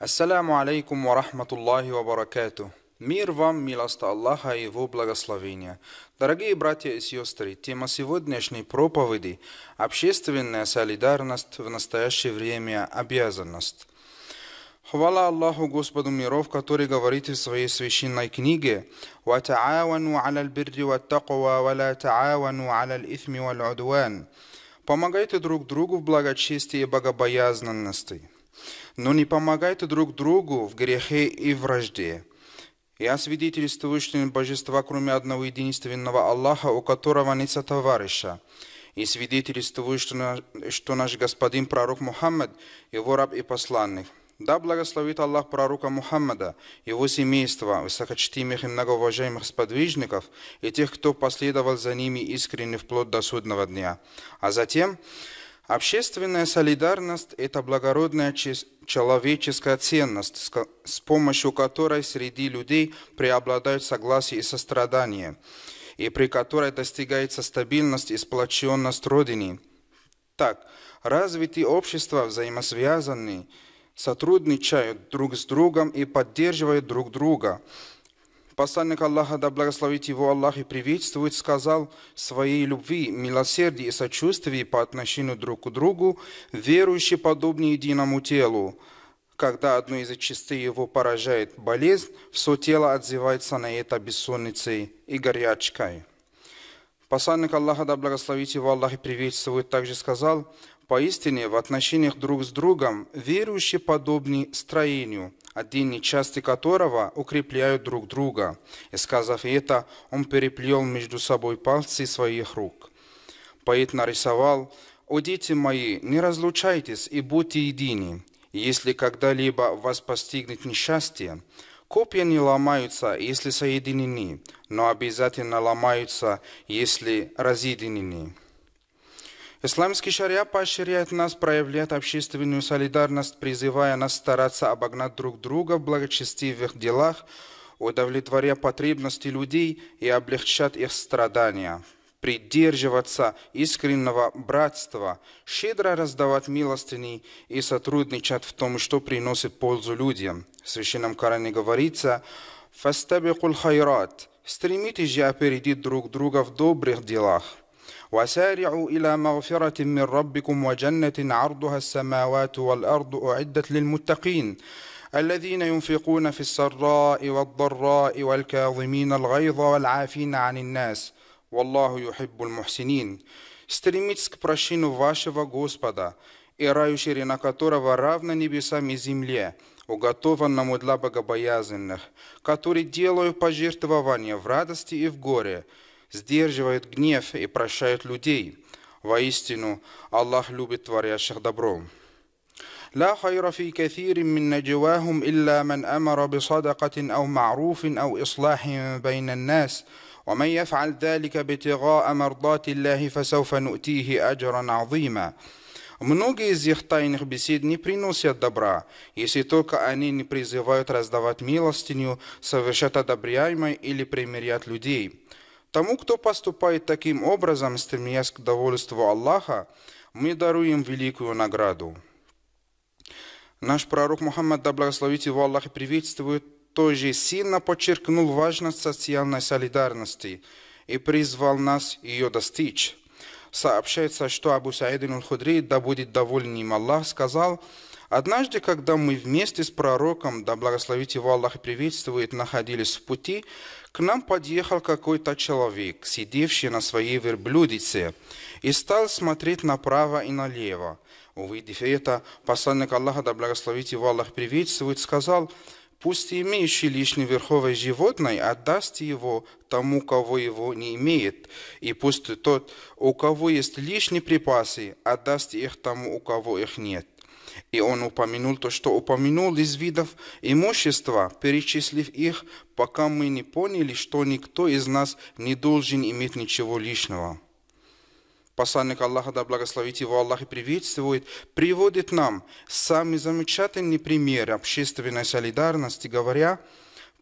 السلام عليكم ورحمة الله وبركاته Мир вам, милость Аллаха и Его благословения. Дорогие братья и сестры, тема сегодняшней проповеди – общественная солидарность в настоящее время – обязанность. Хвала Аллаху Господу миров, который говорит в своей священной книге «Ватаавану аля ва бирри ва ла таавану аля аль ва валь-удван». Помогайте друг другу в благочестии и богобоязненности. но не помогайте друг другу в грехе и вражде. Я свидетельствую, что нет божества, кроме одного единственного Аллаха, у которого нет сотоварища. И свидетельствую, что наш, что наш господин пророк Мухаммад, его раб и посланник. Да благословит Аллах пророка Мухаммада, его семейства, высокочтимых и многоуважаемых сподвижников и тех, кто последовал за ними искренне вплоть до судного дня. А затем Общественная солидарность – это благородная человеческая ценность, с помощью которой среди людей преобладают согласие и сострадание, и при которой достигается стабильность и сплоченность Родины. Так, развитые общества взаимосвязаны, сотрудничают друг с другом и поддерживают друг друга – Посланник Аллаха, да благословит его Аллах и приветствует, сказал своей любви, милосердии и сочувствии по отношению друг к другу, верующие подобны единому телу. Когда одно из частей его поражает болезнь, все тело отзывается на это бессонницей и горячкой. Посланник Аллаха, да благословит его Аллах и приветствует, также сказал, «Поистине в отношениях друг с другом верующие подобны строению» отдельные части которого укрепляют друг друга. И сказав это, он переплел между собой пальцы своих рук. Поэт нарисовал «О, дети мои, не разлучайтесь и будьте едины. Если когда-либо вас постигнет несчастье, копья не ломаются, если соединены, но обязательно ломаются, если разъединены». Исламский шариат поощряет нас проявлять общественную солидарность, призывая нас стараться обогнать друг друга в благочестивых делах, удовлетворяя потребности людей и облегчать их страдания придерживаться искреннего братства, щедро раздавать милостыни и сотрудничать в том, что приносит пользу людям. В Священном Коране говорится «Фастабикул хайрат» – стремитесь же опередить друг друга в добрых делах – وسارعوا إلى مغفرة من ربكم وجنة عرضها السماوات والأرض أعدت للمتقين الذين ينفقون في السراء والضراء والكاظمين الغيظ والعافين عن الناس والله يحب المحسنين Стремитесь к прощину вашего Господа, и раю ширина которого равна небесам и земле, уготованному для богобоязненных, которые делают пожертвования в радости и в горе, сдерживают гнев и прощают людей. Воистину, Аллах любит творящих добро. لا خير في كثير من نجواهم إلا من أمر بصدقة أو معروف أو إصلاح بين الناس ومن يفعل ذلك ابتغاء مرضات الله فسوف نؤتيه أجرا عظيما Многие из их тайных бесед не приносят добра, если только они не призывают раздавать милостиню, совершать одобряемое или примирять людей. Тому, кто поступает таким образом, стремясь к довольству Аллаха, мы даруем великую награду. Наш пророк Мухаммад, да благословит его Аллах, и приветствует, тоже сильно подчеркнул важность социальной солидарности и призвал нас ее достичь. Сообщается, что Абу Саидин Ул худри да будет доволен им Аллах, сказал – Однажды, когда мы вместе с пророком, да благословит его Аллах и приветствует, находились в пути, к нам подъехал какой-то человек, сидевший на своей верблюдице, и стал смотреть направо и налево. Увидев это, посланник Аллаха, да благословит его Аллах приветствует, сказал, пусть имеющий лишний верховое животное отдаст его тому, кого его не имеет, и пусть тот, у кого есть лишние припасы, отдаст их тому, у кого их нет. И он упомянул то, что упомянул из видов имущества, перечислив их, пока мы не поняли, что никто из нас не должен иметь ничего лишнего. Посланник Аллаха, да благословит его Аллах и приветствует, приводит нам самый замечательный пример общественной солидарности, говоря –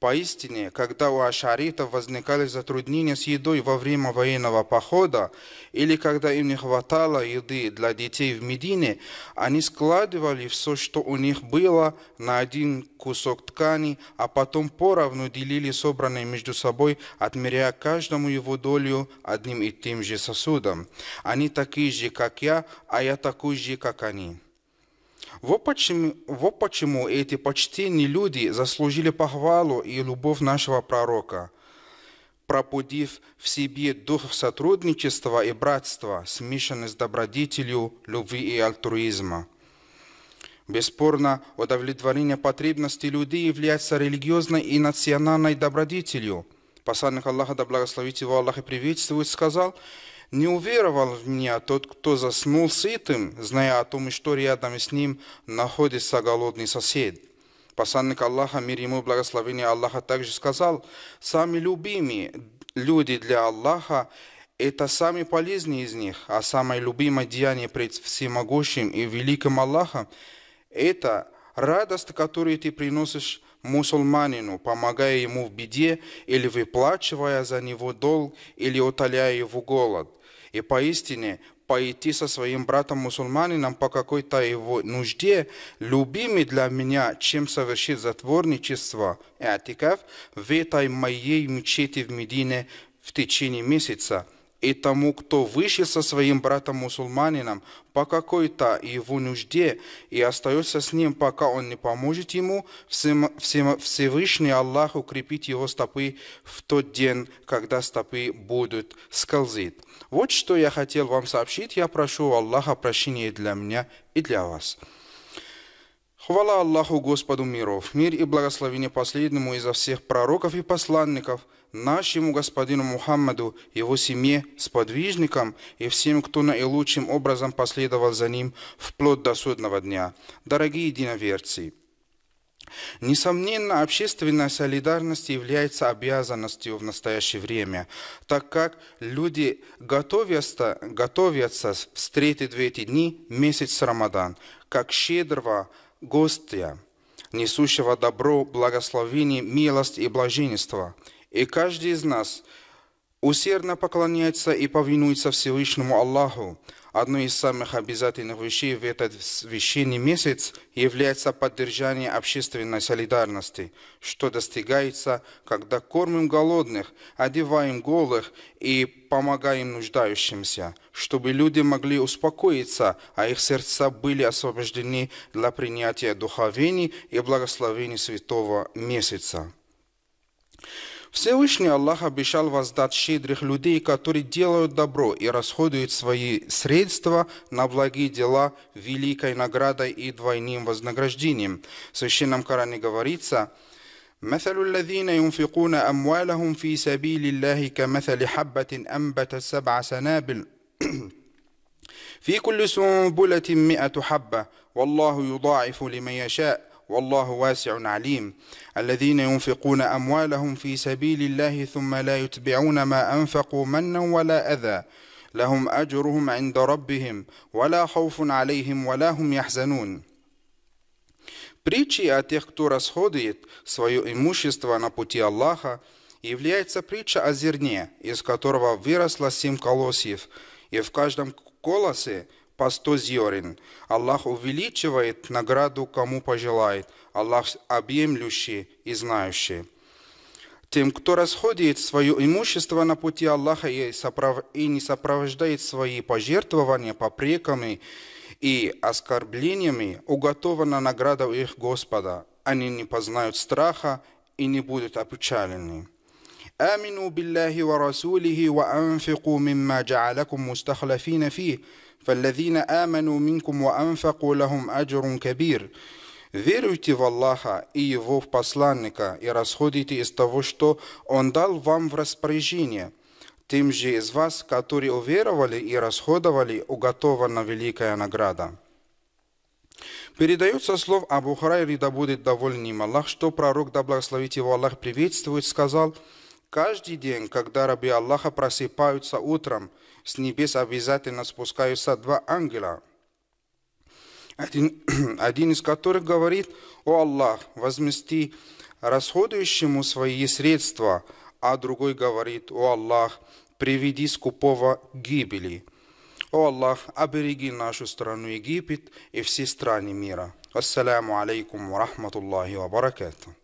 Поистине, когда у ашаритов возникали затруднения с едой во время военного похода, или когда им не хватало еды для детей в Медине, они складывали все, что у них было, на один кусок ткани, а потом поровну делили собранное между собой, отмеряя каждому его долю одним и тем же сосудом. Они такие же, как я, а я такой же, как они. Вот почему, вот почему эти почтенные люди заслужили похвалу и любовь нашего пророка, пробудив в себе дух сотрудничества и братства, смешанный с добродетелью, любви и альтруизма. Бесспорно, удовлетворение потребностей людей является религиозной и национальной добродетелью. Посланник Аллаха, да благословит его Аллах и приветствует, сказал – не уверовал в меня тот, кто заснул сытым, зная о том, что рядом с ним находится голодный сосед. Посланник Аллаха, мир ему, и благословение Аллаха, также сказал, «Сами любимые люди для Аллаха – это самые полезные из них, а самое любимое деяние пред всемогущим и великим Аллахом – это радость, которую ты приносишь мусульманину, помогая ему в беде или выплачивая за него долг или утоляя его голод. И поистине пойти со своим братом-мусульманином по какой-то его нужде, любимый для меня, чем совершить затворничество, атикав, в этой моей мечети в Медине в течение месяца – и тому, кто выше со своим братом-мусульманином по какой-то его нужде и остается с ним, пока он не поможет ему, всем, всем, Всевышний Аллах укрепит его стопы в тот день, когда стопы будут скользить. Вот что я хотел вам сообщить. Я прошу Аллаха прощения для меня и для вас. Хвала Аллаху Господу миров, мир и благословение последнему изо всех пророков и посланников, нашему господину Мухаммаду, его семье, сподвижникам и всем, кто наилучшим образом последовал за ним вплоть до судного дня. Дорогие единоверцы, Несомненно, общественная солидарность является обязанностью в настоящее время, так как люди готовятся, готовятся встретить в эти дни месяц Рамадан, как щедрого, гостя, несущего добро, благословение, милость и блаженство. И каждый из нас – Усердно поклоняется и повинуется Всевышнему Аллаху. Одной из самых обязательных вещей в этот священный месяц является поддержание общественной солидарности, что достигается, когда кормим голодных, одеваем голых и помогаем нуждающимся, чтобы люди могли успокоиться, а их сердца были освобождены для принятия духовений и благословений святого месяца. Всевышний Аллах обещал воздать щедрых людей, которые делают добро и расходуют свои средства на благие дела великой наградой и двойным вознаграждением. В Священном Коране говорится, مثل الذين ينفقون أموالهم في سبيل الله كمثل حبة أنبت سبع سنابل في كل سنبلة مئة حبة والله يضاعف لمن يشاء والله واسع عليم الذين ينفقون أموالهم في سبيل الله ثم لا يتبعون ما أنفقوا منا ولا أذى لهم أجرهم عند ربهم ولا خوف عليهم ولا هم يحزنون Притчи о тех, кто расходует свое имущество на пути Аллаха, является притча о зерне, из которого выросло семь колосьев, и в каждом колосе по сто зерен. Аллах увеличивает награду, кому пожелает. Аллах объемлющий и знающий. Тем, кто расходит свое имущество на пути Аллаха и, сопров... и не сопровождает свои пожертвования попреками и оскорблениями, уготована награда у их Господа. Они не познают страха и не будут опечалены. آمنوا بالله ورسوله وأنفقوا مما جعلكم مستخلفين فيه فالذين آمنوا منكم وأنفقوا لهم أجر كبير Веруйте в Аллаха и Его в посланника и расходите из того, что Он дал вам в распоряжение. Тем же из вас, которые уверовали и расходовали, уготована великая награда. Передается слов Абу Храйри, да будет доволен им Аллах, что пророк, да благословит его Аллах, приветствует, сказал – Каждый день, когда раби Аллаха просыпаются утром, с небес обязательно спускаются два ангела, один, один из которых говорит, «О Аллах, возмести расходующему свои средства», а другой говорит, «О Аллах, приведи скупого гибели». «О Аллах, обереги нашу страну Египет и все страны мира». Ассаляму алейкум ва рахматуллахи ва баракату.